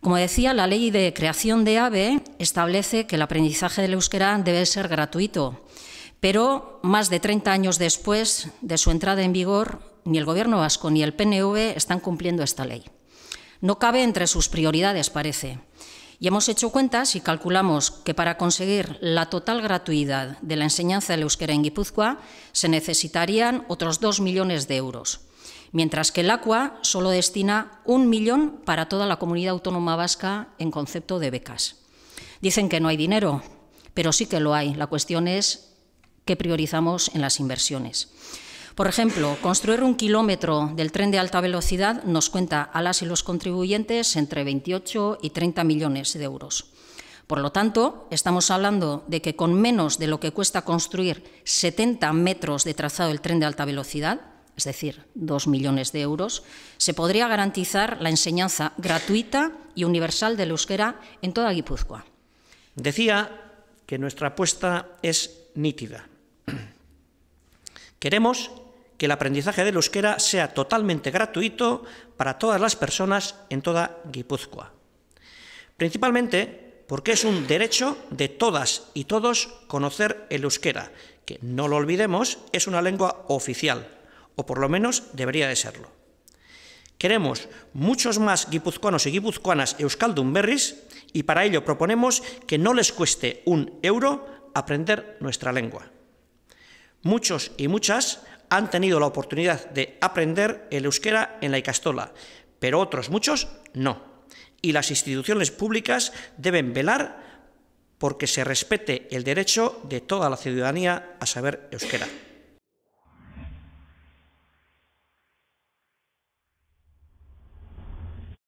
Como decía, la ley de creación de AVE establece que el aprendizaje del euskera debe ser gratuito, pero más de 30 años después de su entrada en vigor, ni el Gobierno vasco ni el PNV están cumpliendo esta ley. No cabe entre sus prioridades, parece. Y hemos hecho cuentas y calculamos que para conseguir la total gratuidad de la enseñanza del euskera en Guipúzcoa se necesitarían otros dos millones de euros mientras que el ACUA solo destina un millón para toda la comunidad autónoma vasca en concepto de becas. Dicen que no hay dinero, pero sí que lo hay. La cuestión es qué priorizamos en las inversiones. Por ejemplo, construir un kilómetro del tren de alta velocidad nos cuenta a las y los contribuyentes entre 28 y 30 millones de euros. Por lo tanto, estamos hablando de que con menos de lo que cuesta construir 70 metros de trazado del tren de alta velocidad, es decir, dos millones de euros, se podría garantizar la enseñanza gratuita y universal del euskera en toda Guipúzcoa. Decía que nuestra apuesta es nítida. Queremos que el aprendizaje del euskera sea totalmente gratuito para todas las personas en toda Guipúzcoa. Principalmente porque es un derecho de todas y todos conocer el euskera, que no lo olvidemos, es una lengua oficial o por lo menos debería de serlo. Queremos muchos más guipuzcoanos y guipuzcoanas euskaldun y para ello proponemos que no les cueste un euro aprender nuestra lengua. Muchos y muchas han tenido la oportunidad de aprender el euskera en la Icastola, pero otros muchos no. Y las instituciones públicas deben velar porque se respete el derecho de toda la ciudadanía a saber euskera.